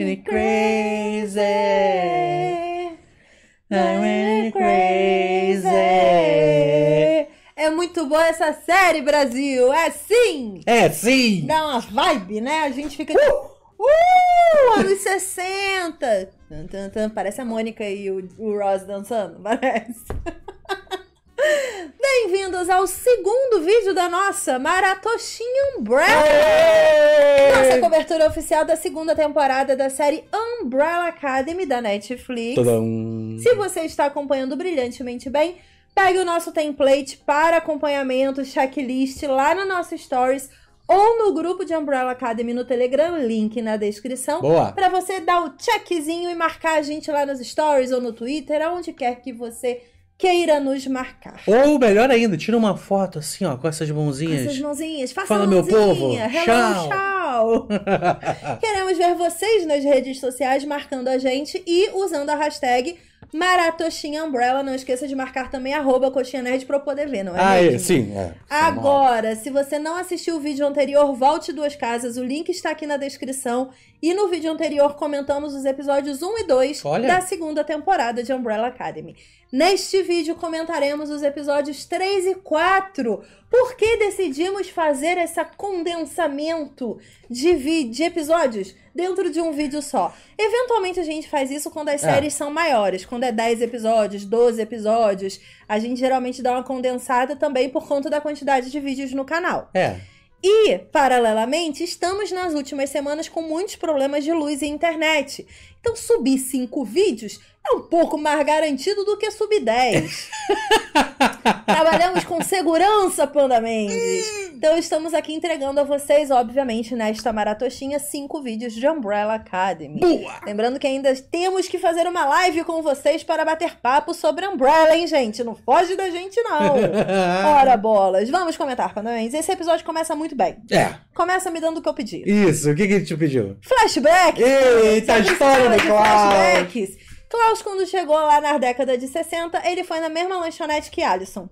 Isn't great? essa série, Brasil! É sim! É sim! Dá uma vibe, né? A gente fica. Uh! Uh! Anos 60! Tum, tum, tum. Parece a Mônica e o, o Ross dançando, parece. Bem-vindos ao segundo vídeo da nossa Maratoshinha Umbrella! Aê! Nossa cobertura oficial da segunda temporada da série Umbrella Academy da Netflix. Tadam. Se você está acompanhando brilhantemente bem, Pegue o nosso template para acompanhamento, checklist lá no nosso Stories ou no grupo de Umbrella Academy no Telegram, link na descrição, Boa. para você dar o checkzinho e marcar a gente lá nos stories ou no Twitter, aonde quer que você queira nos marcar. Ou melhor ainda, tira uma foto assim, ó, com essas mãozinhas. Com essas mãozinhas. Faça Fala mãozinha. meu povo. Hello, tchau. Queremos ver vocês nas redes sociais marcando a gente e usando a hashtag Maratoshinha Umbrella, não esqueça de marcar também arroba Coxinha Nerd pra eu poder ver, não é? Ah, é, sim. É. Agora, se você não assistiu o vídeo anterior, volte duas casas, o link está aqui na descrição. E no vídeo anterior comentamos os episódios 1 e 2 Olha. da segunda temporada de Umbrella Academy. Neste vídeo comentaremos os episódios 3 e 4. Por que decidimos fazer esse condensamento de, de episódios? dentro de um vídeo só. Eventualmente a gente faz isso quando as é. séries são maiores, quando é 10 episódios, 12 episódios. A gente geralmente dá uma condensada também por conta da quantidade de vídeos no canal. É. E, paralelamente, estamos nas últimas semanas com muitos problemas de luz e internet. Então, subir cinco vídeos é um pouco mais garantido do que sub-10. Trabalhamos com segurança, Panda Mendes. então estamos aqui entregando a vocês, obviamente, nesta maratoxinha, cinco vídeos de Umbrella Academy. Boa! Lembrando que ainda temos que fazer uma live com vocês para bater papo sobre Umbrella, hein, gente? Não foge da gente, não. Ora bolas, vamos comentar, Panda Mendes. Esse episódio começa muito bem. É. Começa me dando o que eu pedi. Isso, o que que te pediu? Flashback! Eita, história do Flashbacks! Klaus, quando chegou lá na década de 60, ele foi na mesma lanchonete que Alison.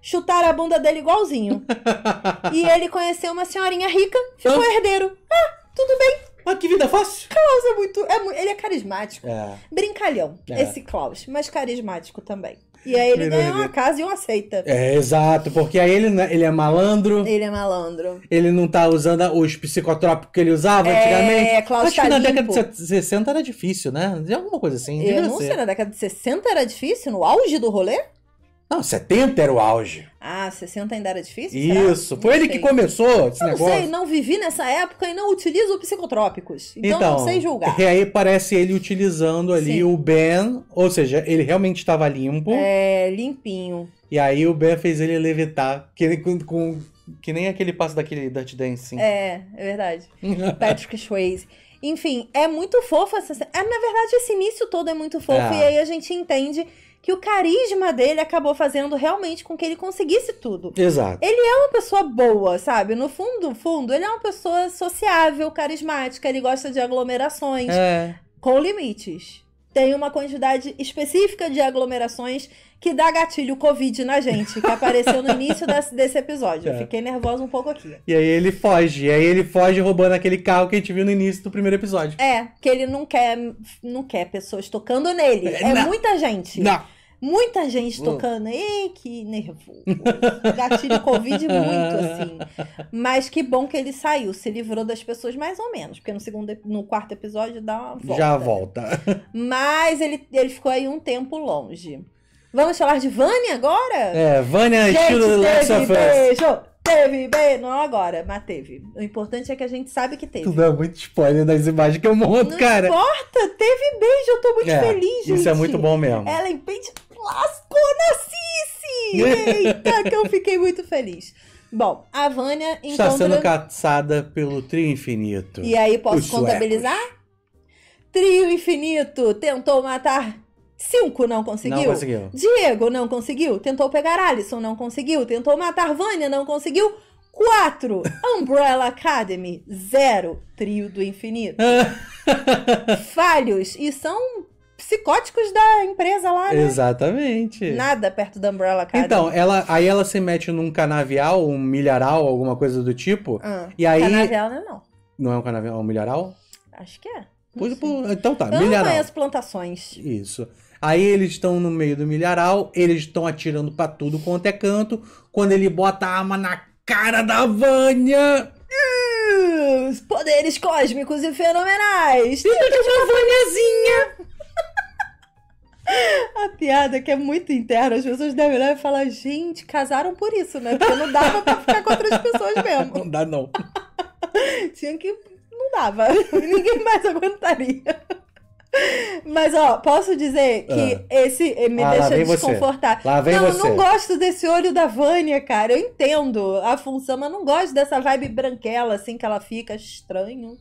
Chutaram a bunda dele igualzinho. e ele conheceu uma senhorinha rica, ficou ah. herdeiro. Ah, tudo bem. Ah, que vida fácil. Klaus é muito. É, ele é carismático. É. Brincalhão, é. esse Klaus, mas carismático também. E aí ele ganha uma casa e um aceita. É, exato, porque aí ele, é, ele é malandro. Ele é malandro. Ele não tá usando os psicotrópicos que ele usava é, antigamente. É, Acho tá que na limpo. década de 60 era difícil, né? De alguma coisa assim. Eu não ser. sei, na década de 60 era difícil? No auge do rolê? Não, 70 era o auge. Ah, 60 ainda era difícil? Isso, será? foi não ele sei. que começou esse eu negócio. Não sei, não vivi nessa época e não utilizo psicotrópicos. Então, então não sei julgar. E é, aí parece ele utilizando ali Sim. o Ben, ou seja, ele realmente estava limpo. É, limpinho. E aí o Ben fez ele levitar, que com, com que nem aquele passo daquele Dirty Dancing. É, é verdade. Patrick Swayze. Enfim, é muito fofo essa... É, na verdade, esse início todo é muito fofo. É. E aí a gente entende que o carisma dele acabou fazendo realmente com que ele conseguisse tudo. Exato. Ele é uma pessoa boa, sabe? No fundo, fundo, ele é uma pessoa sociável, carismática, ele gosta de aglomerações. É. Com limites tem uma quantidade específica de aglomerações que dá gatilho Covid na gente, que apareceu no início desse, desse episódio. É. Eu fiquei nervosa um pouco aqui. E aí ele foge, e aí ele foge roubando aquele carro que a gente viu no início do primeiro episódio. É, que ele não quer, não quer pessoas tocando nele. É, é muita gente. Não muita gente hum. tocando. Ei, que nervoso. Gatilho Covid muito, assim. Mas que bom que ele saiu, se livrou das pessoas mais ou menos, porque no segundo, no quarto episódio dá uma volta. Já volta. Mas ele, ele ficou aí um tempo longe. Vamos falar de Vânia agora? É, Vânia gente, estilo Last of beijo Teve, bem, não agora, mas teve. O importante é que a gente sabe que teve. Tu dá muito spoiler das imagens que eu monto, não cara. Não importa, teve beijo, eu tô muito é, feliz, gente. Isso é muito bom mesmo. Ela é pente Lascou na Cici! Eita, que eu fiquei muito feliz. Bom, a Vânia encontra... Está sendo caçada pelo trio infinito. E aí, posso contabilizar? Trio infinito tentou matar Cinco não conseguiu. não conseguiu. Diego não conseguiu. Tentou pegar Alisson, não conseguiu. Tentou matar Vânia, não conseguiu. Quatro. Umbrella Academy. Zero. Trio do infinito. Falhos. E são psicóticos da empresa lá, né? Exatamente. Nada perto da Umbrella Academy. Então, ela, aí ela se mete num canavial, um milharal, alguma coisa do tipo. Ah, e aí... Canavial não é não. Não é um canavial, é um milharal? Acho que é. Pois, por... então tá, então, Eu milharal. Eu as plantações. Isso. Aí eles estão no meio do milharal, eles estão atirando para tudo quanto é canto. Quando ele bota a arma na cara da Vânia... Ah, poderes cósmicos e fenomenais! Dentro de uma Vâniazinha! A piada é que é muito interna, as pessoas devem olhar e falar, gente, casaram por isso, né? Porque não dava pra ficar com outras pessoas mesmo. Não dá, não. Tinha que. Não dava. Ninguém mais aguentaria. Mas, ó, posso dizer que ah. esse me ah, deixa desconfortável. Você. Lá vem não, você. não gosto desse olho da Vânia, cara. Eu entendo a função, mas não gosto dessa vibe branquela, assim, que ela fica estranho.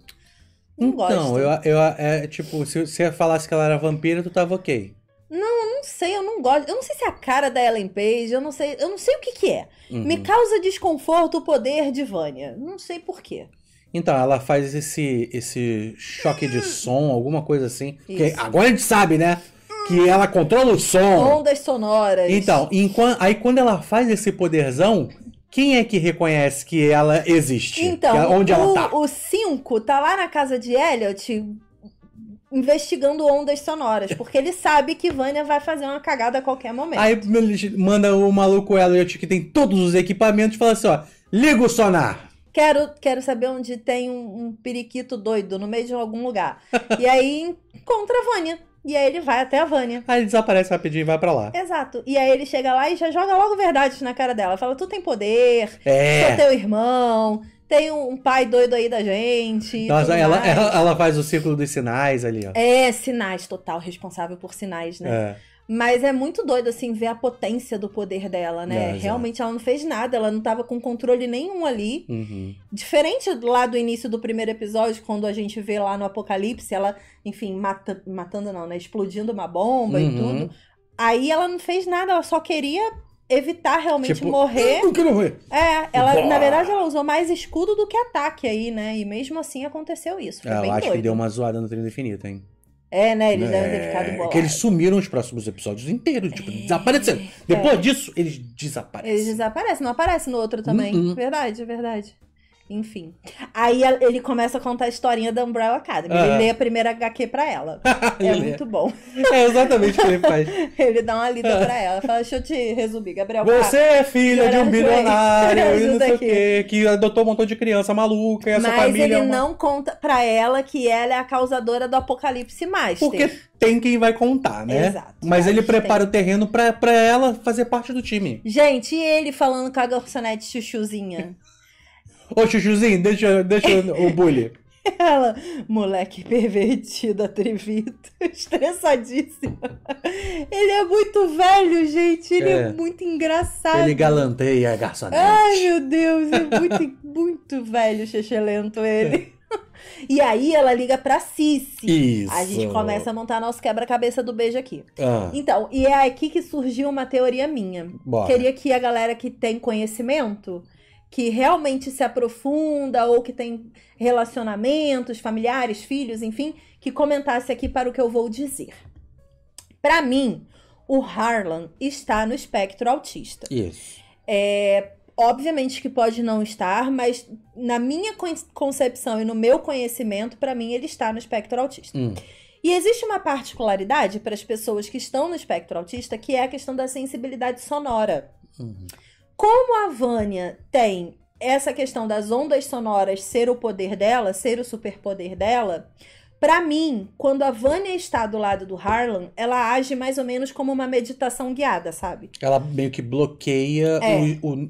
Não então, gosto. Não, eu, eu, é, tipo, se você falasse que ela era vampira, tu tava ok. Não, eu não sei, eu não gosto. Eu não sei se é a cara da Ellen Page, eu não sei, eu não sei o que que é. Uhum. Me causa desconforto o poder de Vânia. Não sei por quê. Então, ela faz esse esse choque de hum. som, alguma coisa assim. agora a gente sabe, né? Que ela controla o som. Ondas sonoras. Então, enquanto, aí quando ela faz esse poderzão, quem é que reconhece que ela existe? Então, que é onde o, ela tá? O 5 tá lá na casa de Elliot investigando ondas sonoras, é. porque ele sabe que Vânia vai fazer uma cagada a qualquer momento. Aí ele manda o maluco Elliot, que tem todos os equipamentos, e fala assim, ó, liga o sonar! Quero, quero saber onde tem um, um periquito doido no meio de algum lugar. e aí encontra a Vânia. E aí ele vai até a Vânia. Aí ele desaparece rapidinho e vai para lá. Exato. E aí ele chega lá e já joga logo verdades na cara dela. Fala, tu tem poder, é. sou teu irmão, tem um pai doido aí da gente. Nossa, ela, ela, ela, faz o ciclo dos sinais ali, ó. É, sinais, total, responsável por sinais, né? É. Mas é muito doido, assim, ver a potência do poder dela, né? Realmente ela não fez nada, ela não tava com controle nenhum ali. Uhum. Diferente lá do início do primeiro episódio, quando a gente vê lá no Apocalipse, ela, enfim, mata, matando não, né? Explodindo uma bomba uhum. e tudo. Aí ela não fez nada, ela só queria evitar realmente tipo, morrer. Não quero morrer. É, ela, na verdade, ela usou mais escudo do que ataque aí, né? E mesmo assim aconteceu isso. Foi é, bem eu acho doido. que deu uma zoada no Trilha Infinita, hein? É, né? Eles é, devem ter ficado bolados. É que eles sumiram os próximos episódios inteiros, tipo, é, desapareceram. Depois é. disso, eles desaparecem. Eles desaparecem, não aparece no outro também. Uh -uh. Verdade, verdade. Enfim. Aí ele começa a contar a historinha da Umbrella Academy. Uhum. Ele é. lê a primeira HQ pra ela. é muito bom. É exatamente o que ele faz. ele dá uma lida pra ela. Fala, deixa eu te resumir, Gabriel. Você é filha de um bilionário e não sei o quê, que adotou um montão de criança maluca e essa Mas família... Mas ele é uma... não conta pra ela que ela é a causadora do apocalipse mais Porque tem quem vai contar, né? Exato. Mas ele prepara tem. o terreno pra, pra ela fazer parte do time. Gente, e ele falando com a garçonete chuchuzinha? Ô, Chuchuzinho, deixa, deixa o bullying. Ela, moleque pervertido, atrevido, estressadíssimo. Ele é muito velho, gente. Ele é, é muito engraçado. Ele galanteia a garçonete. Ai, meu Deus, é muito, muito velho, chechelento ele. E aí ela liga pra Cici. Isso. A gente começa a montar nosso quebra-cabeça do beijo aqui. Ah. Então, e é aqui que surgiu uma teoria minha. Bora. Queria que a galera que tem conhecimento que realmente se aprofunda ou que tem relacionamentos, familiares, filhos, enfim, que comentasse aqui para o que eu vou dizer. Para mim, o Harlan está no espectro autista. Isso. É, obviamente que pode não estar, mas na minha concepção e no meu conhecimento, para mim ele está no espectro autista. Hum. E existe uma particularidade para as pessoas que estão no espectro autista, que é a questão da sensibilidade sonora. Uhum. Como a Vânia tem essa questão das ondas sonoras ser o poder dela, ser o superpoder dela, para mim, quando a Vânia está do lado do Harlan, ela age mais ou menos como uma meditação guiada, sabe? Ela meio que bloqueia é. o, o,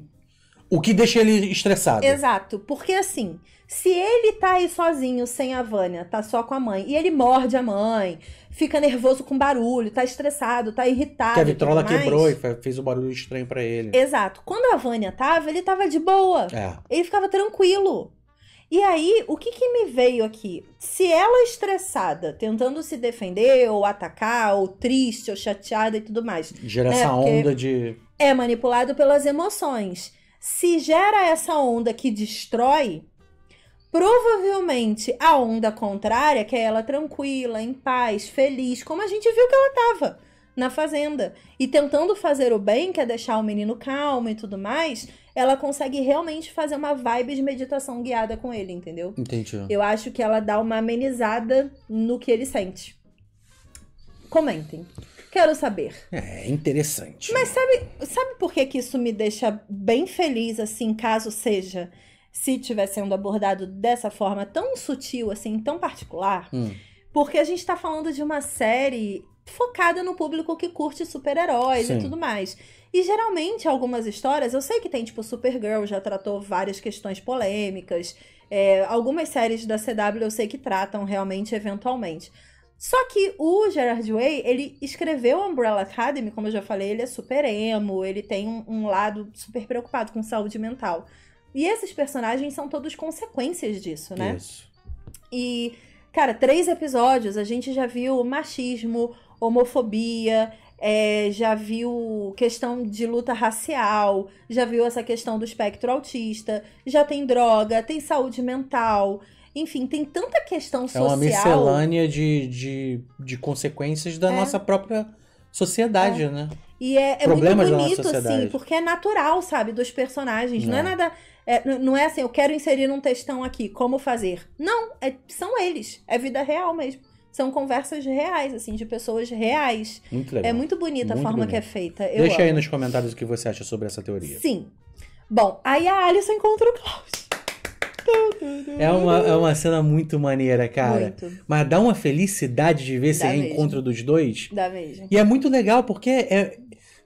o que deixa ele estressado. Exato, porque assim, se ele tá aí sozinho, sem a Vânia, tá só com a mãe, e ele morde a mãe, fica nervoso com barulho, tá estressado, tá irritado. Que a vitrola quebrou e fez um barulho estranho para ele. Exato. Quando a Vânia tava, ele tava de boa. É. Ele ficava tranquilo. E aí, o que, que me veio aqui? Se ela estressada, tentando se defender, ou atacar, ou triste, ou chateada e tudo mais. Gera né? essa Porque onda de. É manipulado pelas emoções. Se gera essa onda que destrói, Provavelmente a onda contrária, que é ela tranquila, em paz, feliz, como a gente viu que ela estava na fazenda. E tentando fazer o bem, que é deixar o menino calmo e tudo mais, ela consegue realmente fazer uma vibe de meditação guiada com ele, entendeu? Entendi. Eu acho que ela dá uma amenizada no que ele sente. Comentem. Quero saber. É interessante. Mas sabe, sabe por que, que isso me deixa bem feliz, assim, caso seja? se estiver sendo abordado dessa forma tão sutil, assim, tão particular, hum. porque a gente está falando de uma série focada no público que curte super-heróis e tudo mais. E geralmente, algumas histórias, eu sei que tem, tipo, Supergirl já tratou várias questões polêmicas. É, algumas séries da CW eu sei que tratam realmente, eventualmente. Só que o Gerard Way, ele escreveu Umbrella Academy, como eu já falei, ele é super emo, ele tem um, um lado super preocupado com saúde mental. E esses personagens são todos consequências disso, né? Isso. E, cara, três episódios a gente já viu machismo, homofobia, é, já viu questão de luta racial, já viu essa questão do espectro autista, já tem droga, tem saúde mental. Enfim, tem tanta questão social. É uma miscelânea de, de, de consequências da é. nossa própria sociedade, é. né? E é, é muito bonito, assim, porque é natural, sabe, dos personagens. Não, não é, é nada é, não é assim, eu quero inserir um textão aqui, como fazer? Não, é, são eles. É vida real mesmo. São conversas reais, assim, de pessoas reais. Muito é legal. É muito bonita muito a forma bonito. que é feita. Eu Deixa amo. aí nos comentários o que você acha sobre essa teoria. Sim. Bom, aí a Alice encontra o Klaus. É uma, é uma cena muito maneira, cara. Muito. Mas dá uma felicidade de ver esse reencontro é dos dois. Dá mesmo. E é muito legal porque é,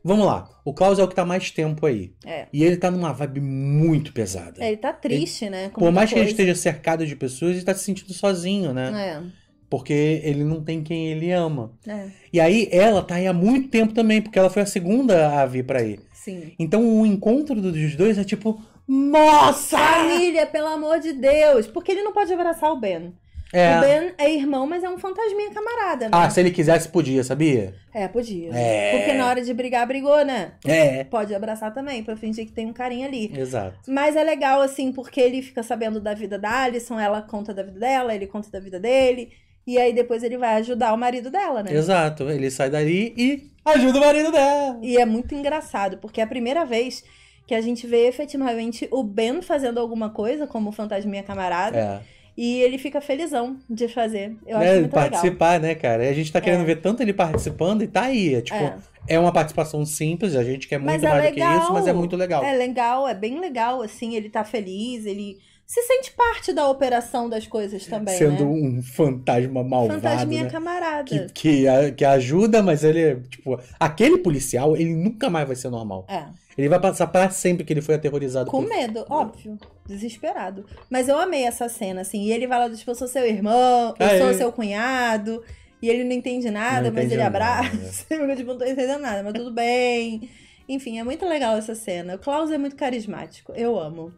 Vamos lá. O Klaus é o que tá mais tempo aí. É. E ele tá numa vibe muito pesada. É, ele tá triste, ele, né? Com por mais coisa. que ele esteja cercado de pessoas, ele tá se sentindo sozinho, né? É. Porque ele não tem quem ele ama. É. E aí ela tá aí há muito tempo também, porque ela foi a segunda a vir pra ir. Sim. Então o encontro dos dois é tipo. Nossa! Família, pelo amor de Deus! Porque ele não pode abraçar o Ben. É. O Ben é irmão, mas é um fantasminha camarada, né? Ah, se ele quisesse, podia, sabia? É, podia. É. Porque na hora de brigar, brigou, né? É. Pode abraçar também, pra fingir que tem um carinha ali. Exato. Mas é legal, assim, porque ele fica sabendo da vida da Alison, ela conta da vida dela, ele conta da vida dele. E aí depois ele vai ajudar o marido dela, né? Exato. Ele sai dali e ajuda o marido dela. E é muito engraçado, porque é a primeira vez que a gente vê efetivamente o Ben fazendo alguma coisa, como o fantasminha camarada. É. E ele fica felizão de fazer. Eu né, acho é, muito participar, legal. né, cara? A gente tá querendo é. ver tanto ele participando e tá aí. É tipo, é. é uma participação simples, a gente quer muito é mais legal. do que isso, mas é muito legal. É legal, é bem legal, assim, ele tá feliz, ele se sente parte da operação das coisas também. Sendo né? um fantasma malvado. Fantasminha né? camarada. Que, que, que, ajuda, mas ele, tipo, aquele policial, ele nunca mais vai ser normal. É. Ele vai passar para sempre que ele foi aterrorizado. Com por... medo, óbvio. Desesperado. Mas eu amei essa cena, assim. E ele vai lá, tipo, eu sou seu irmão, eu sou seu cunhado. E ele não entende nada, não mas ele abraça. É. eu, tipo, não tô entendendo nada, mas tudo bem. Enfim, é muito legal essa cena. O Klaus é muito carismático. Eu amo.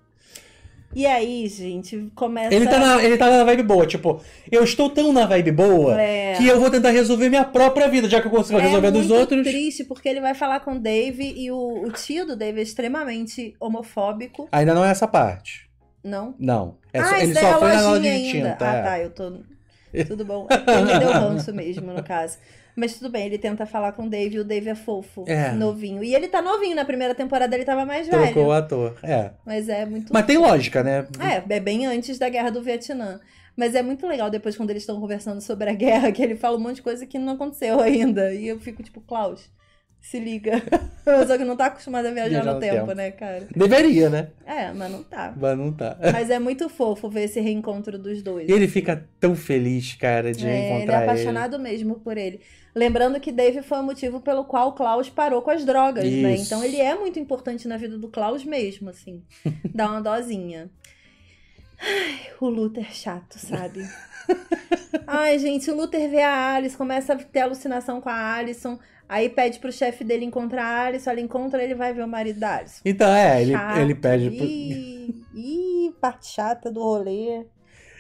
E aí, gente, começa. Ele tá, na, ele tá na vibe boa, tipo, eu estou tão na vibe boa é. que eu vou tentar resolver minha própria vida, já que eu consigo é resolver dos outros. É triste, porque ele vai falar com o Dave e o, o tio do Dave é extremamente homofóbico. Ainda não é essa parte. Não? Não. É ah, só, ele é só foi na loja de tinta. Ah, é. tá, eu tô. Tudo bom. Ele me deu ranço mesmo, no caso. Mas tudo bem, ele tenta falar com o Dave e o Dave é fofo, é. novinho. E ele tá novinho, na primeira temporada ele tava mais Trocou velho. Trocou o ator, é. Mas é muito... Mas tem lógica, né? É, é bem antes da Guerra do Vietnã. Mas é muito legal depois quando eles estão conversando sobre a guerra, que ele fala um monte de coisa que não aconteceu ainda. E eu fico tipo, Klaus, se liga. Só que não tá acostumado a viajar, viajar no, no tempo, tempo, né, cara? Deveria, né? É, mas não tá. Mas não tá. Mas é muito fofo ver esse reencontro dos dois. Ele fica tão feliz, cara, de é, encontrar ele. É, apaixonado mesmo por ele. Lembrando que Dave foi o motivo pelo qual o Klaus parou com as drogas, né? Isso. né? Então ele é muito importante na vida do Klaus mesmo, assim. Dá uma dosinha. Ai, o Luther chato, sabe? Ai, gente, o Luther vê a Alice, começa a ter alucinação com a Alison. Aí pede pro chefe dele encontrar a Alice, ela encontra, ele vai ver o marido da Alice. Então, é, ele, chato, ele pede... pro... ih, parte chata do rolê.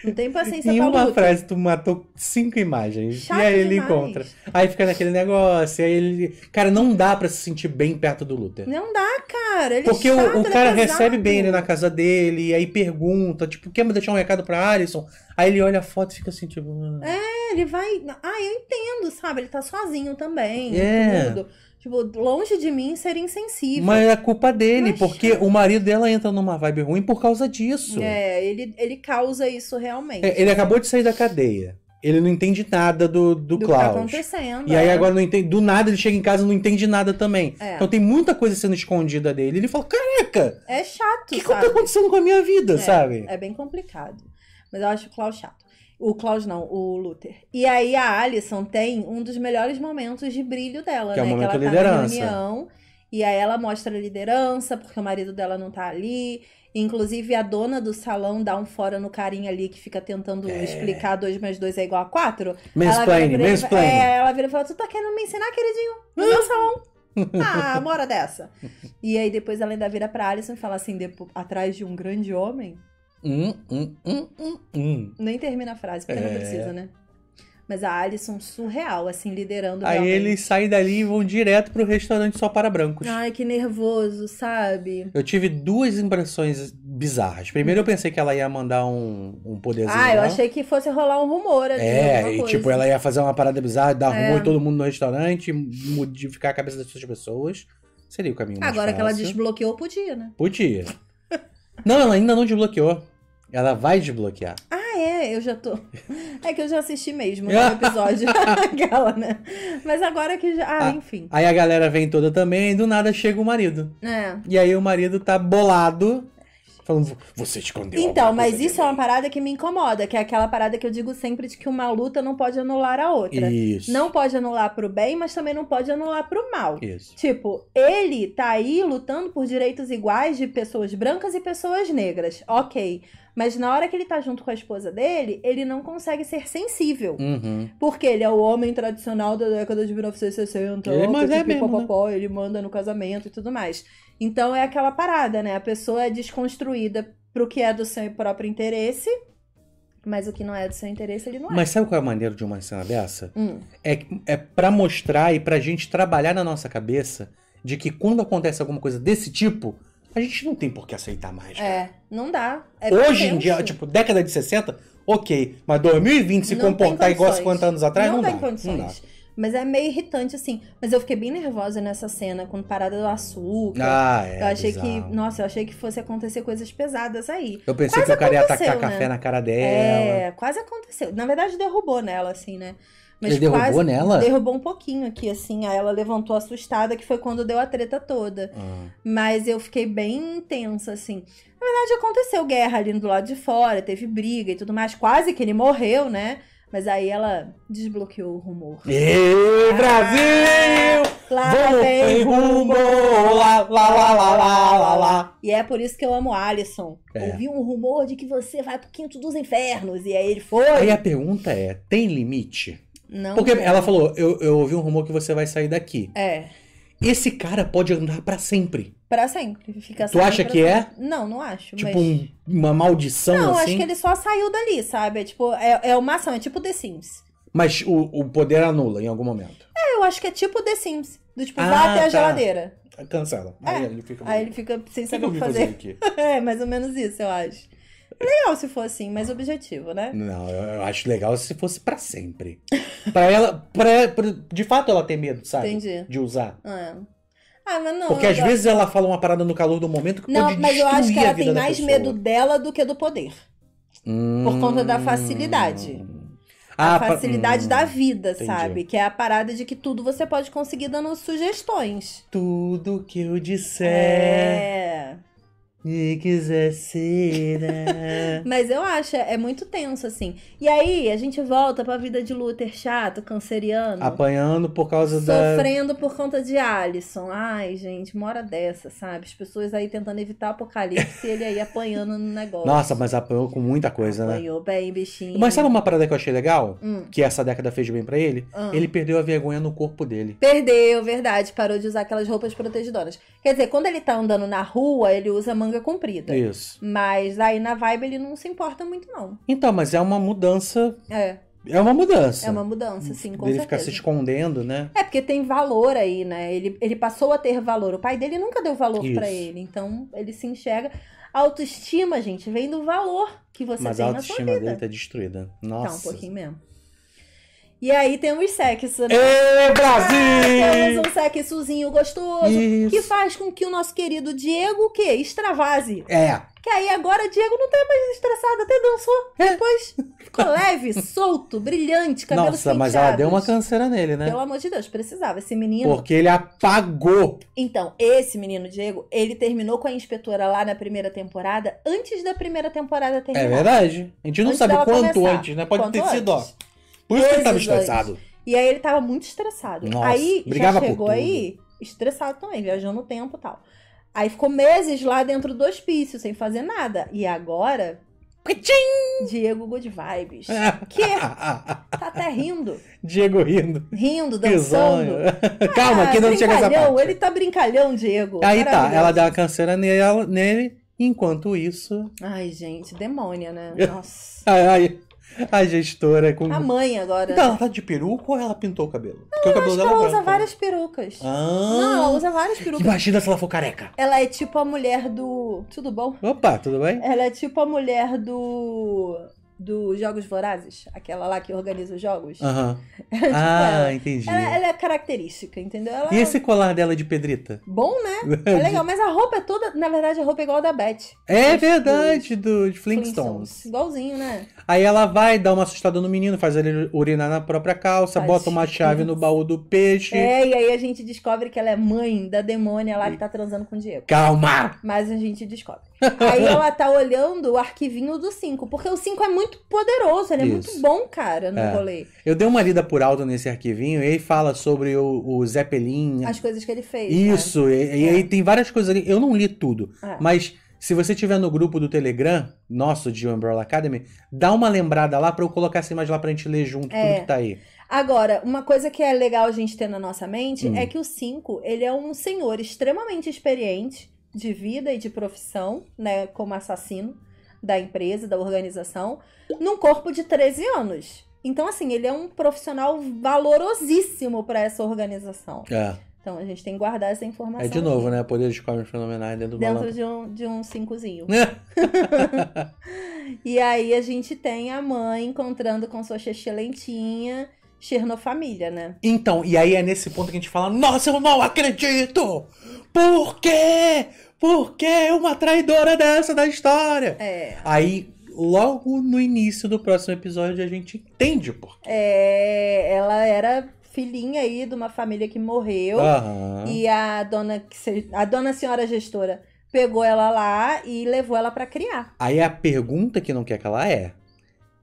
Não tem paciência em pra Em uma frase, tu matou cinco imagens. Chato e aí ele demais. encontra. Aí fica naquele negócio, aí ele... Cara, não dá pra se sentir bem perto do Luther. Não dá, cara. Ele é Porque é chato, o, o é cara é recebe bem ele na casa dele, aí pergunta, tipo, quer me deixar um recado pra Alison? Aí ele olha a foto e fica assim, tipo... Hum. É, ele vai... Ah, eu entendo, sabe? Ele tá sozinho também. É. Tudo. Tipo, longe de mim ser insensível. Mas é culpa dele, Mas... porque o marido dela entra numa vibe ruim por causa disso. É, ele, ele causa isso realmente. É, ele acabou de sair da cadeia. Ele não entende nada do, do, do Klaus. Que tá acontecendo. E aí é. agora não entende. Do nada ele chega em casa e não entende nada também. É. Então tem muita coisa sendo escondida dele. Ele fala: Caraca! É chato. O que, sabe? que tá acontecendo com a minha vida, é, sabe? É bem complicado. Mas eu acho o Klaus chato. O Klaus não, o Luther. E aí a Alison tem um dos melhores momentos de brilho dela, que né? É o né? momento que ela liderança. tá na reunião e aí ela mostra a liderança, porque o marido dela não tá ali. Inclusive, a dona do salão dá um fora no carinha ali que fica tentando é. explicar 2 mais 2 é igual a 4. Mansplaining, mansplaining. É, ela vira e fala, tu tá querendo me ensinar, queridinho? No meu salão. Ah, mora dessa. e aí depois ela ainda vira pra Alison e fala assim, atrás de um grande homem, Hum, hum, hum, hum, hum. Nem termina a frase, porque é... não precisa, né? Mas a Alison surreal, assim, liderando. Aí realmente. eles saem dali e vão direto pro restaurante só para brancos. Ai, que nervoso, sabe? Eu tive duas impressões bizarras. Primeiro eu pensei que ela ia mandar um, um poderzinho. Ah, lá. eu achei que fosse rolar um rumor ali. É, e tipo, coisa. tipo, ela ia fazer uma parada bizarra, dar é. rumor em todo mundo no restaurante, modificar a cabeça das pessoas. Seria o caminho mais Agora fácil. que ela desbloqueou, podia, né? Podia. não, ela ainda não desbloqueou. Ela vai desbloquear. Ah, é, eu já tô. É que eu já assisti mesmo né, o episódio. Aquela, né? Mas agora que já. Ah, ah, enfim. Aí a galera vem toda também, e do nada chega o marido. É. E aí o marido tá bolado falando, você escondeu. Então, mas isso é uma parada que me incomoda, que é aquela parada que eu digo sempre de que uma luta não pode anular a outra. Isso. Não pode anular pro bem, mas também não pode anular pro mal. Isso. Tipo, ele tá aí lutando por direitos iguais de pessoas brancas e pessoas negras. Ok. Mas na hora que ele tá junto com a esposa dele, ele não consegue ser sensível. Uhum. Porque ele é o homem tradicional da década de 1960. Ele, mas é mesmo, né? ele manda no casamento e tudo mais. Então é aquela parada, né? A pessoa é desconstruída pro que é do seu próprio interesse, mas o que não é do seu interesse, ele não é. Mas sabe qual é a maneira de uma cena dessa? Hum. É, é para mostrar e pra gente trabalhar na nossa cabeça de que quando acontece alguma coisa desse tipo, a gente não tem por que aceitar mais. É, cara. É, não dá. É Hoje em dia, tipo, década de 60, ok. Mas 2020 se não comportar igual 50 anos atrás, não, não dá. Condições. Não dá. Mas é meio irritante, assim. Mas eu fiquei bem nervosa nessa cena, com parada do açúcar. Ah, é. Eu achei bizarro. que. Nossa, eu achei que fosse acontecer coisas pesadas aí. Eu pensei quase que o cara ia atacar né? café na cara dela. É, quase aconteceu. Na verdade, derrubou nela, assim, né? Mas Ele derrubou quase, nela? Derrubou um pouquinho aqui, assim. Aí ela levantou assustada, que foi quando deu a treta toda. Uhum. Mas eu fiquei bem tensa, assim. Na verdade, aconteceu guerra ali do lado de fora, teve briga e tudo mais. Quase que ele morreu, né? Mas aí ela desbloqueou o rumor. Ê, Brasil! Ah, lá vem rumo! Lá, lá, lá, lá, lá, lá, E é por isso que eu amo Alisson. É. Ouvi um rumor de que você vai pro quinto dos infernos. E aí ele foi. Aí a pergunta é: tem limite? Não. Porque não. ela falou: eu, eu ouvi um rumor que você vai sair daqui. É esse cara pode andar para sempre. Para sempre. Fica tu acha que é? sempre. é? Não, não acho. Tipo, mas... um, uma maldição não, assim? Não, acho que ele só saiu dali, sabe? É, tipo, é, é uma ação, é tipo The Sims. Mas o, o poder anula em algum momento? É, eu acho que é tipo The Sims. Do tipo, ah, vá até tá. a geladeira. Cancela. Aí é. ele fica. Aí ele fica sem saber o que fazer. é, mais ou menos isso, eu acho. Legal se for assim, mas objetivo, né? Não, eu acho legal se fosse para sempre. para ela, pra, pra, de fato ela ter medo, sabe? Entendi. De usar. É. Ah, mas não. Porque às gosto... vezes ela fala uma parada no calor do momento que não, pode destruir a vida Não, mas eu acho que ela tem mais pessoa. medo dela do que do poder. Hum... Por conta da hum. facilidade. Ah, a facilidade hum, da vida, entendi. sabe? Que é a parada de que tudo você pode conseguir dando sugestões. Tudo que eu disser. É e quiser ser. Né? Mas eu acho, é, é muito tenso, assim. E aí, a gente volta pra vida de Luther chato, canceriano. Apanhando por causa da. Sofrendo por conta de Alison. Ai, gente, mora dessa, sabe? As pessoas aí tentando evitar o apocalipse e ele aí apanhando no negócio. Nossa, mas apanhou com muita coisa, apanhou né? Apanhou bem, bichinho. Mas sabe uma parada que eu achei legal? Hum. Que essa década fez bem para ele? Hum. Ele perdeu a vergonha no corpo dele. Perdeu, verdade. Parou de usar aquelas roupas protegedoras. Quer dizer, quando ele tá andando na rua, ele usa manga manga comprida. Isso. Mas aí na vibe ele não se importa muito, não. Então, mas é uma mudança. É. É uma mudança. É uma mudança, sim, com ele certeza. Ele ficar se escondendo, né? É, porque tem valor aí, né? Ele, ele passou a ter valor. O pai dele nunca deu valor para ele. Então, ele se enxerga. A autoestima, gente, vem do valor que você Mas tem na sua vida. Mas a autoestima dele tá destruída. Nossa. Tá um pouquinho mesmo. E aí temos sexo, né? Ê, ah, Brasil! Ah, temos um sexozinho gostoso Isso. que faz com que o nosso querido Diego o quê? Extravase. É. Que aí agora Diego não tá mais estressado, até dançou. É. Depois ficou leve, solto, brilhante, cabelo Nossa, penteados. mas ela deu uma canseira nele, né? Pelo amor de Deus, precisava esse menino. Porque ele apagou. Então, esse menino Diego, ele terminou com a inspetora lá na primeira temporada, antes da primeira temporada terminar. É verdade. A gente não antes sabe quanto começar. antes, né? Pode quanto ter antes. sido, ó por isso que ele tava estressado. Antes. E aí ele tava muito estressado. Nossa, aí já chegou aí estressado também, viajando o tempo e tal. Aí ficou meses lá dentro do hospício, sem fazer nada. E agora. Tchim! Diego Good Vibes. que? Tá até rindo. Diego rindo. Rindo, dançando. Ah, Calma, que não chega essa parte. Ele tá brincalhão, Diego. Aí tá, ela dá uma canseira nele, nele Enquanto isso. Ai, gente, demônia, né? Nossa. ai, ai. A gestora com. A mãe agora. Então, ela né? tá de peruca ou ela pintou o cabelo? Porque o cabelo dela ela é usa branco. várias perucas. Ah. Não, ela usa várias perucas. Imagina se ela for careca. Ela é tipo a mulher do. Tudo bom? Opa, tudo bem? Ela é tipo a mulher do dos Jogos Vorazes, aquela lá que organiza os jogos. Uhum. tipo, ah, ela, entendi. Ela, ela, é característica, entendeu? Ela... E esse colar dela de pedrita? Bom, né? é legal, mas a roupa é toda. Na verdade, a roupa é igual a da Beth. É verdade, dos, Flintstones. Flintstones. Igualzinho, né? Aí ela vai dar uma assustada no menino, faz ele urinar na própria calça, faz. bota uma chave no baú do peixe. É, e aí a gente descobre que ela é mãe da demônia lá que tá transando com o Diego. Calma! Mas a gente descobre. Aí ela tá olhando o arquivinho do 5, porque o 5 é muito poderoso, ele é muito bom, cara, no É. rolê. Eu dei uma lida por alto nesse arquivinho e aí fala sobre o, o Zeppelin. As coisas que ele fez. Né? Isso, e, e É. aí tem várias coisas ali. Eu não li tudo, É. mas se você tiver no grupo do Telegram, nosso de Umbrella Academy, dá uma lembrada lá pra eu colocar essa imagem lá pra gente ler junto É. tudo que tá aí. Agora, uma coisa que é legal a gente ter na nossa mente Hum. é que o 5, ele é um senhor extremamente experiente de vida e de profissão, né, como assassino da empresa, da organização, num corpo de 13 anos. Então, assim, ele é um profissional valorosíssimo para essa organização. É. Então, a gente tem que guardar essa informação. É de novo, aqui. né? Poder de cobre fenomenais dentro do Dentro balão. de um, de um cincozinho. É. e aí a gente tem a mãe encontrando com sua lentinha, Chernofamília, né? Então, e aí é nesse ponto que a gente fala: Nossa, eu não acredito! Por quê? por que uma traidora dessa da história? É. Aí, logo no início do próximo episódio, a gente entende por quê. É, ela era filhinha aí de uma família que morreu. Aham. E a dona, a dona senhora gestora pegou ela lá e levou ela para criar. Aí a pergunta que não quer que ela é: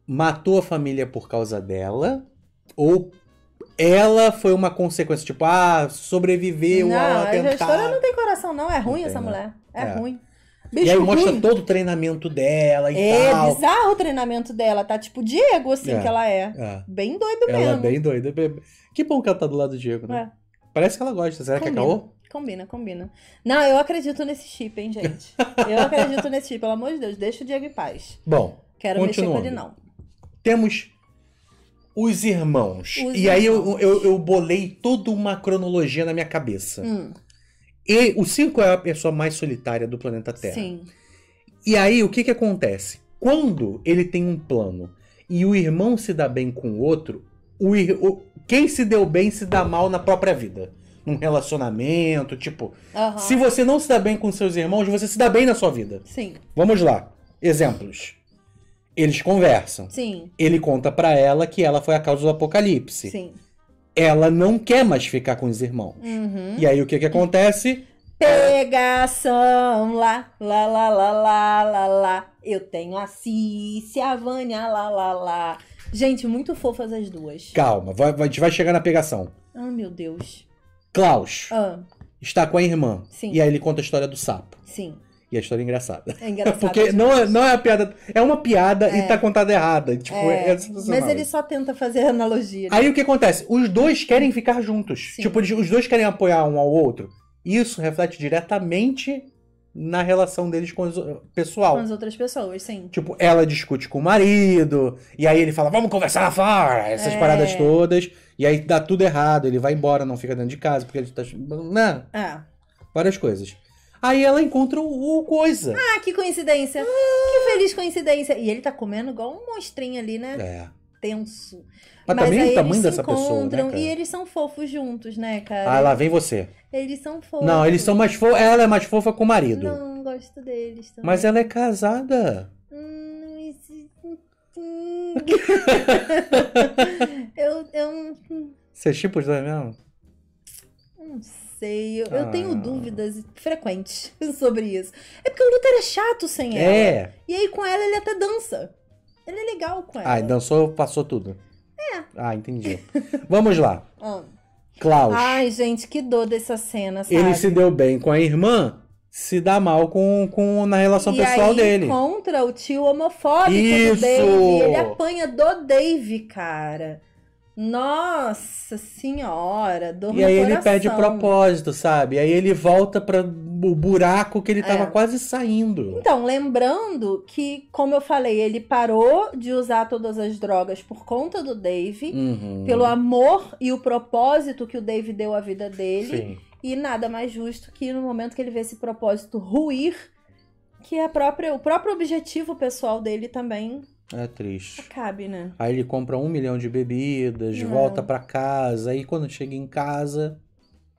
matou a família por causa dela ou ela foi uma consequência, tipo, ah, sobreviveu não, ao atentado. A gestora não tem coração, não. É ruim não essa tem, né? mulher. É, é. ruim. Bicho, e aí mostra todo o treinamento dela e é, tal. É bizarro o treinamento dela, tá? Tipo Diego, assim, é, que ela é. é. Bem doido ela é mesmo. Ela é bem doida. Que bom que ela tá do lado do Diego, né? É. Parece que ela gosta. Será combina, que é caô? Combina, combina. Não, eu acredito nesse chip, hein, gente? eu acredito nesse chip, pelo amor de Deus. Deixa o Diego em paz. Bom, Quero mexer com ele, não. Temos os irmãos. Os e irmãos. aí eu, eu, eu, bolei toda uma cronologia na minha cabeça. Hum. E o Cinco é a pessoa mais solitária do planeta Terra. Sim. E aí o que, que acontece? Quando ele tem um plano e o irmão se dá bem com o outro, o, o quem se deu bem se dá mal na própria vida. Num relacionamento, tipo. Uhum. Se você não se dá bem com seus irmãos, você se dá bem na sua vida. Sim. Vamos lá. Exemplos. Eles conversam. Sim. Ele conta para ela que ela foi a causa do apocalipse. Sim. Ela não quer mais ficar com os irmãos. Uhum. E aí o que que acontece? Pegação lá, lá, lá, lá, lá, lá, lá. Eu tenho a Cícia, a Vânia, lá, lá, lá. Gente, muito fofas as duas. Calma, vai, vai, a gente vai chegar na pegação. Ah, meu Deus. Klaus ah. está com a irmã. Sim. E aí ele conta a história do sapo. Sim. E a história é engraçada. É engraçada. Porque é, não é, não é a piada. É uma piada é. e tá contada errada. Tipo, é. É, é Mas ele só tenta fazer analogia. Né? Aí o que acontece? Os dois querem ficar juntos. Sim. Tipo, os dois querem apoiar um ao outro. Isso reflete diretamente na relação deles com o pessoal. Com as outras pessoas, sim. Tipo, ela discute com o marido, e aí ele fala, vamos conversar lá fora, essas é. paradas todas, e aí dá tudo errado, ele vai embora, não fica dentro de casa, porque ele tá. Não. É. Várias coisas. Aí ela encontra o, o coisa. Ah, que coincidência. Ah. Que feliz coincidência. E ele tá comendo igual um monstrinho ali, né? É. Tenso. Mas, Mas também o tamanho dessa pessoa, né, cara? E eles são fofos juntos, né, cara? Ah, lá vem você. Eles são fofos. Não, eles são mais fofos. Ela é mais fofa com o marido. Não, gosto deles também. Mas ela é casada. Hum, esse... É eu, eu... É tipo tipos dois mesmo? sei. Eu, ah. eu tenho ah. dúvidas frequentes sobre isso. É porque o Luther é chato sem é. ela. É. E aí com ela ele até dança. Ele é legal com ah, ela. Ah, dançou, passou tudo. É. Ah, entendi. Vamos lá. Ah. Klaus. Ai, gente, que dor dessa cena, sabe? Ele se deu bem com a irmã, se dá mal com, com na relação e pessoal aí, dele. contra o tio homofóbico Isso! do Dave. Ele apanha do Dave, cara. Nossa senhora, dor E aí ele pede perde o propósito, sabe? E aí ele volta para o buraco que ele estava é. quase saindo. Então, lembrando que, como eu falei, ele parou de usar todas as drogas por conta do Dave, uhum. pelo amor e o propósito que o Dave deu à vida dele. Sim. E nada mais justo que no momento que ele vê esse propósito ruir, que é a própria, o próprio objetivo pessoal dele também é triste. Acabe, né? Aí ele compra um milhão de bebidas, Não. volta para casa, aí quando chega em casa.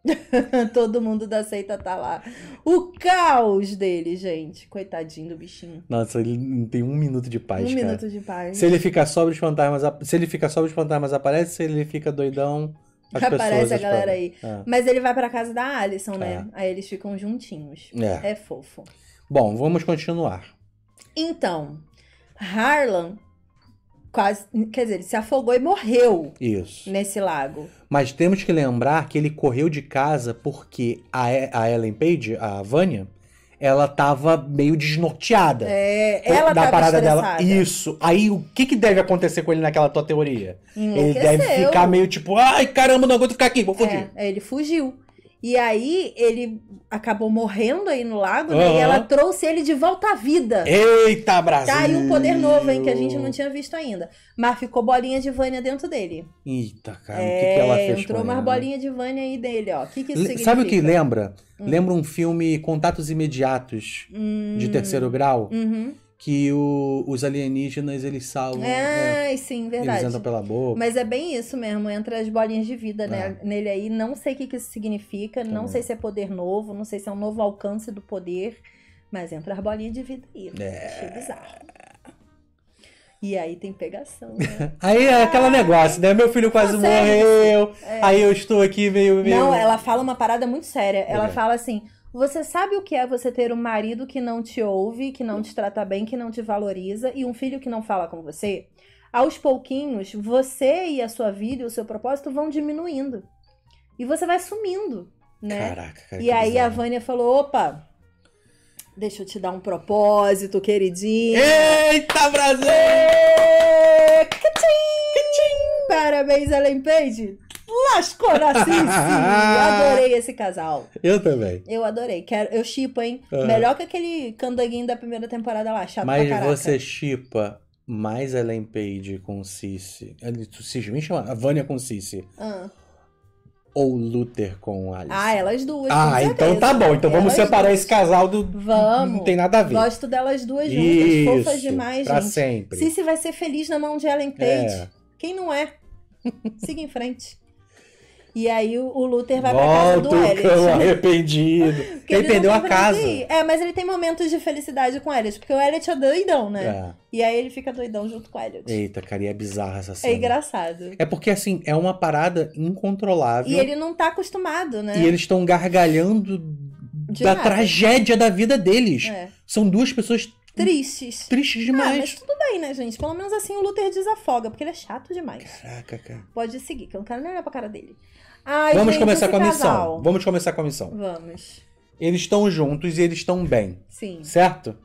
Todo mundo da seita tá lá. O caos dele, gente. Coitadinho do bichinho. Nossa, ele não tem um minuto de paz, um cara. Um minuto de paz. Se ele fica sobre os fantasmas, se ele fica sobre os fantasmas aparece, se ele fica doidão, as Aparece pessoas, a galera aí. É. Mas ele vai para casa da Alison, né? É. Aí eles ficam juntinhos. É. é fofo. Bom, vamos continuar. Então, Harlan quase, quer dizer, ele se afogou e morreu. Isso. Nesse lago. Mas temos que lembrar que ele correu de casa porque a, a Ellen Page, a Vânia, ela tava meio desnorteada. É, ela da parada dela. Isso. Aí o que, que deve acontecer com ele naquela tua teoria? Ele deve ficar meio tipo, ai caramba, não aguento ficar aqui, vou fugir. É, é ele fugiu. E aí ele acabou morrendo aí no lago, né? E ela trouxe ele de volta à vida. Eita, Brasil! Tá aí um poder novo, hein? Que a gente não tinha visto ainda. Mas ficou bolinha de Vânia dentro dele. Eita, cara, é, o que, é, que ela fez Entrou mais né? bolinha de Vânia aí dele, ó. O que, que isso significa? Sabe o que lembra? Hum. Lembra um filme Contatos Imediatos, hum. de terceiro grau? Uhum que o, os alienígenas eles salvam. Né? Ai, é, sim, verdade. Eles entram pela boca. Mas é bem isso mesmo, entra as bolinhas de vida né, é. nele aí. Não sei o que, que isso significa, Também. não sei se é poder novo, não sei se é um novo alcance do poder, mas entra as bolinhas de vida aí. Né? É. Achei bizarro. E aí tem pegação, né? aí é aquele negócio, né? Meu filho quase ah, morreu, é... aí eu estou aqui meio, meio... Não, ela fala uma parada muito séria. Ela é. fala assim, você sabe o que é você ter um marido que não te ouve, que não te trata bem, que não te valoriza e um filho que não fala com você? Aos pouquinhos, você e a sua vida e o seu propósito vão diminuindo. E você vai sumindo, né? Caraca, cara, E aí bizarro. a Vânia falou: opa, deixa eu te dar um propósito, queridinho. Eita, Brasil! Parabéns, Ellen Page! Fantástico, Narciso! adorei esse casal. Eu também. Eu adorei. Quero, eu chipo, hein? Uhum. Melhor que aquele candanguinho da primeira temporada lá, chato Mas pra você chipa mais Ellen Page com Cici. Cici, me chama. A Vânia com Cici. Uhum. Ah. Ou Luther com Alice? Ah, elas duas. Ah, então tá bom. Então elas vamos separar duas. esse casal do. Vamos. Não tem nada a ver. Gosto delas duas juntas. Isso, fofas demais, pra gente. sempre. Cici vai ser feliz na mão de Ellen Page. É. Quem não é? Siga em frente. E aí o, Luther vai Volta pra casa do Elliot. arrependido. Porque ele, ele perdeu a casa. É, mas ele tem momentos de felicidade com o Elliot, porque o Elliot é doidão, né? É. E aí ele fica doidão junto com o Elliot. Eita, cara, e é bizarra essa é cena. É engraçado. É porque, assim, é uma parada incontrolável. E ele não tá acostumado, né? E eles estão gargalhando de da nada. tragédia da vida deles. É. São duas pessoas Tristes. Tristes ah, demais. Ah, mas tudo bem, né, gente? Pelo menos assim o Luther desafoga, porque ele é chato demais. Caraca, cara. Pode seguir, que eu não quero nem olhar pra cara dele. Ai, Vamos gente, começar com a casal. missão. Vamos começar com a missão. Vamos. Eles estão juntos e eles estão bem. Sim. Certo?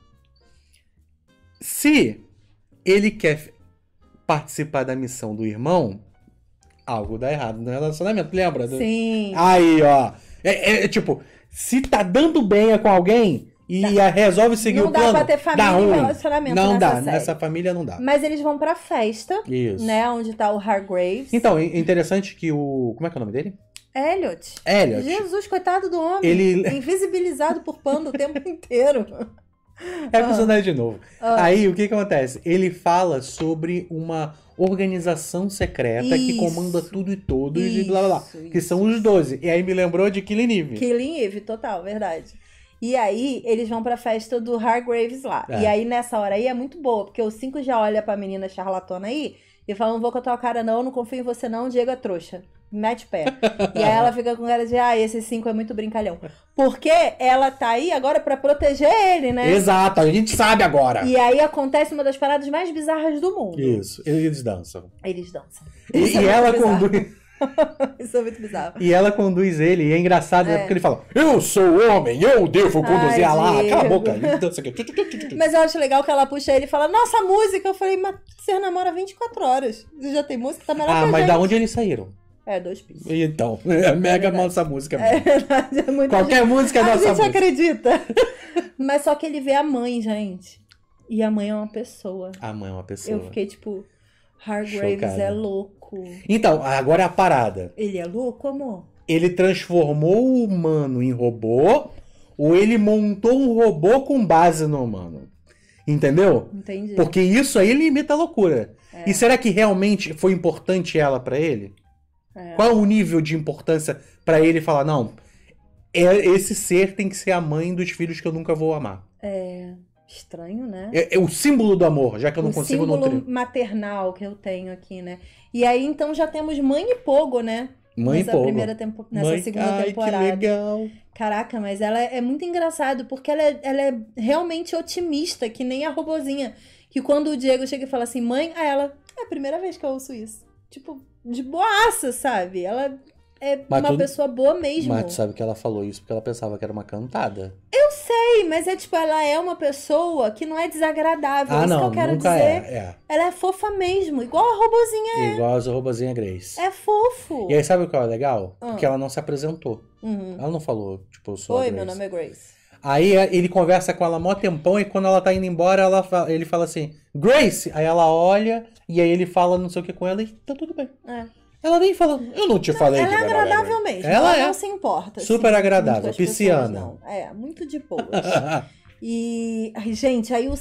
Se ele quer participar da missão do irmão, algo dá errado no relacionamento, lembra? Sim. Aí, ó. É, é, é tipo, se tá dando bem com alguém, e resolve seguir não o plano. Não dá pra ter família dá e relacionamento Não nessa dá, série. nessa família não dá. Mas eles vão pra festa, Isso. né, onde tá o Hargraves. Então, é interessante que o... Como é que é o nome dele? Elliot. Elliot. Jesus, coitado do homem. Ele... Invisibilizado por panda o tempo inteiro. É personagem ah. de novo. Ah. Aí, o que, que acontece? Ele fala sobre uma organização secreta isso, que comanda tudo e todos isso, e blá blá blá. Isso, que são os 12. E aí me lembrou de Killing Eve. Killing Eve, total, verdade. E aí eles vão pra festa do Hargraves lá. É. E aí nessa hora aí é muito boa, porque o cinco já olha pra menina charlatana aí e fala: Não vou com a tua cara, não, não confio em você, não, Diego é trouxa. Mete pé. e aí ela fica com cara de, ah, esse cinco é muito brincalhão. Porque ela tá aí agora para proteger ele, né? Exato, a gente sabe agora. E aí acontece uma das paradas mais bizarras do mundo. Isso, eles dançam. Eles dançam. Isso e, é e ela bizarro. conduz. Isso é muito bizarro. E ela conduz ele, e é engraçado, né, é. Porque ele fala: Eu sou homem, eu devo conduzir Ai, a lá, cala a boca. Mas eu acho legal que ela puxa ele e fala: Nossa, música. Eu falei: Mas você namora 24 horas. Você já tem música, tá melhor Ah, mas gente. da onde eles saíram? É, dois pisos. Então, é mega nossa música. É mesmo. É verdade, é muito Qualquer gente... música é nossa música. A gente acredita. Mas só que ele vê a mãe, gente. E a mãe é uma pessoa. A mãe é uma pessoa. Eu fiquei tipo, Hargraves é louco louco. Então, agora é a parada. Ele é louco, amor? Ele transformou o humano em robô ou ele montou um robô com base no humano? Entendeu? Entendi. Porque isso aí limita a loucura. É. E será que realmente foi importante ela para ele? É. Qual o nível de importância para ele falar, não, é, esse ser tem que ser a mãe dos filhos que eu nunca vou amar? É. Estranho, né? É, é, o símbolo do amor, já que eu não o consigo nutrir. O símbolo maternal que eu tenho aqui, né? E aí, então, já temos Mãe e Pogo, né? Mãe nessa Pogo. Primeira tempo... Nessa Mãe... segunda Ai, temporada. que legal. Caraca, mas ela é, é muito engraçado, porque ela é, ela é realmente otimista, que nem a robozinha. Que quando o Diego chega e fala assim, mãe, a ela, é a primeira vez que eu ouço isso. Tipo, de boaça, sabe? Ela é mas uma tu... pessoa boa mesmo. Mas tu sabe que ela falou isso porque ela pensava que era uma cantada. Eu sei, mas é tipo, ela é uma pessoa que não é desagradável. Ah, é isso não, que eu quero nunca é, dizer. É, é. Ela é fofa mesmo, igual a robozinha é. Igual a robozinha Grace. É fofo. E aí sabe o que é legal? Hum. Porque ela não se apresentou. Uhum. Ela não falou, tipo, eu sou Oi, meu nome é Grace. Aí é, ele conversa com ela mó tempão e quando ela tá indo embora, ela fala, ele fala assim, Grace! Aí ela olha e aí ele fala não sei o que com ela e tá tudo bem. É. Ela nem fala. Eu não te falei ela que é agradável mesmo. Ela, ela é não se importa. Assim, super assim, agradável, pisciana. Pessoas, É, muito de boa. e, ai, gente, aí o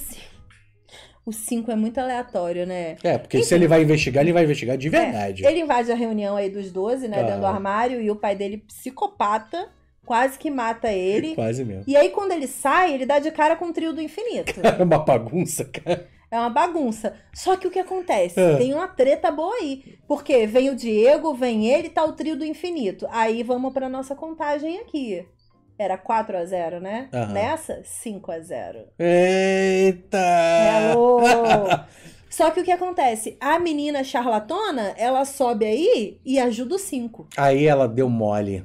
o 5 é muito aleatório, né? É, porque se ele vai investigar, ele vai investigar de é, verdade. É, ele invade a reunião aí dos 12, né? Ah. Dentro do ah. armário, e o pai dele, psicopata, quase que mata ele. Quase mesmo. E aí, quando ele sai, ele dá de cara com o trio do infinito. Cara, é uma bagunça, cara. É uma bagunça. Só que o que acontece? É. Tem uma treta boa aí. Porque vem o Diego, vem ele, tá o trio do infinito. Aí vamos pra nossa contagem aqui. Era 4 a 0 né? Uhum. Nessa, 5 a 0 Eita! Hello! Só que o que acontece? A menina charlatona, ela sobe aí e ajuda o 5. Aí ela deu mole.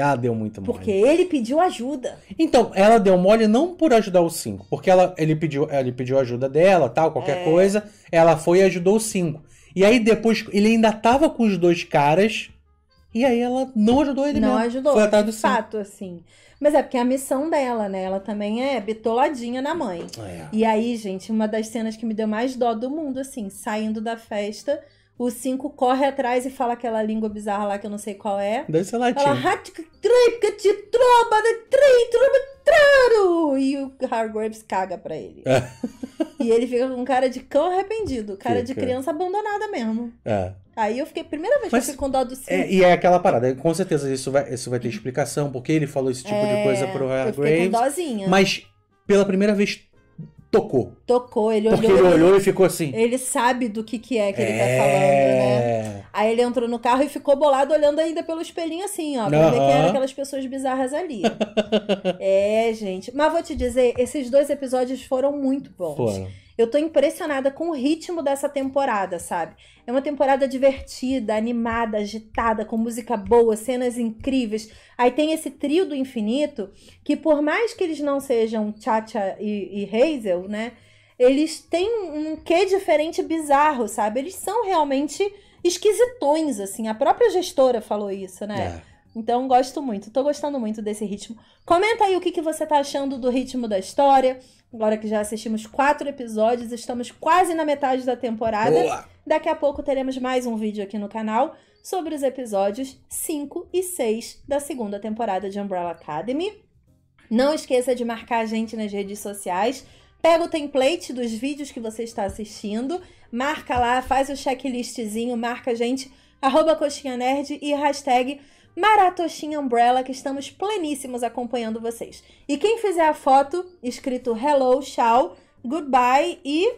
Ah, deu muito mole. Porque ele pediu ajuda. Então, ela deu mole não por ajudar os cinco, porque ela, ele, pediu, ele pediu ajuda dela, tal, qualquer é. coisa. Ela foi e ajudou os cinco. E aí depois ele ainda tava com os dois caras. E aí ela não ajudou ele não mesmo. Não ajudou. Foi atrás do de fato, assim. Mas é porque é a missão dela, né? Ela também é bitoladinha na mãe. É. E aí, gente, uma das cenas que me deu mais dó do mundo, assim, saindo da festa o 5 corre atrás e fala aquela língua bizarra lá que eu não sei qual é. Deve ser latim. Fala, de troba, de troba, E o Hargraves caga pra ele. É. E ele fica com cara de cão arrependido, cara fica. de criança abandonada mesmo. É. Aí eu fiquei, primeira vez Mas, que eu fiquei com dó do é, cinco. É, e é aquela parada, com certeza isso vai, isso vai ter explicação, porque ele falou esse tipo é, de coisa pro Hargraves. Eu fiquei com dózinha. Mas pela primeira vez tocou. Tocou, ele Porque olhou. ele olhou e ficou assim. Ele sabe do que, que é que ele tá é... tá falando, né? Aí ele entrou no carro e ficou bolado olhando ainda pelo espelhinho assim, ó. Pra ver quem eram aquelas pessoas bizarras ali. é, gente. Mas vou te dizer, esses dois episódios foram muito bons. Foram. Eu tô impressionada com o ritmo dessa temporada, sabe? É uma temporada divertida, animada, agitada, com música boa, cenas incríveis. Aí tem esse trio do infinito, que por mais que eles não sejam Chacha e, e Hazel, né? Eles têm um quê diferente bizarro, sabe? Eles são realmente esquisitões, assim. A própria gestora falou isso, né? É. Então, gosto muito. Tô gostando muito desse ritmo. Comenta aí o que, que você tá achando do ritmo da história. Agora que já assistimos quatro episódios, estamos quase na metade da temporada. Boa. Daqui a pouco teremos mais um vídeo aqui no canal sobre os episódios 5 e 6 da segunda temporada de Umbrella Academy. Não esqueça de marcar a gente nas redes sociais. Pega o template dos vídeos que você está assistindo, marca lá, faz o checklistzinho, marca a gente, arroba coxinha nerd e hashtag Maratoxinha, Umbrella, que estamos pleníssimos acompanhando vocês. E quem fizer a foto, escrito Hello, Tchau, Goodbye e.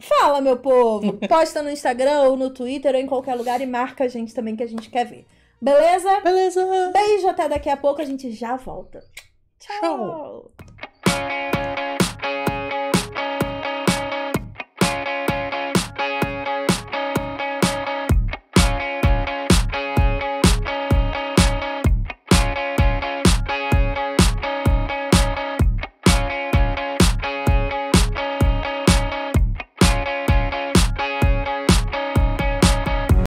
Fala, meu povo! Posta no Instagram ou no Twitter ou em qualquer lugar e marca a gente também que a gente quer ver. Beleza? Beleza! Beijo, até daqui a pouco, a gente já volta. Tchau. Tchau.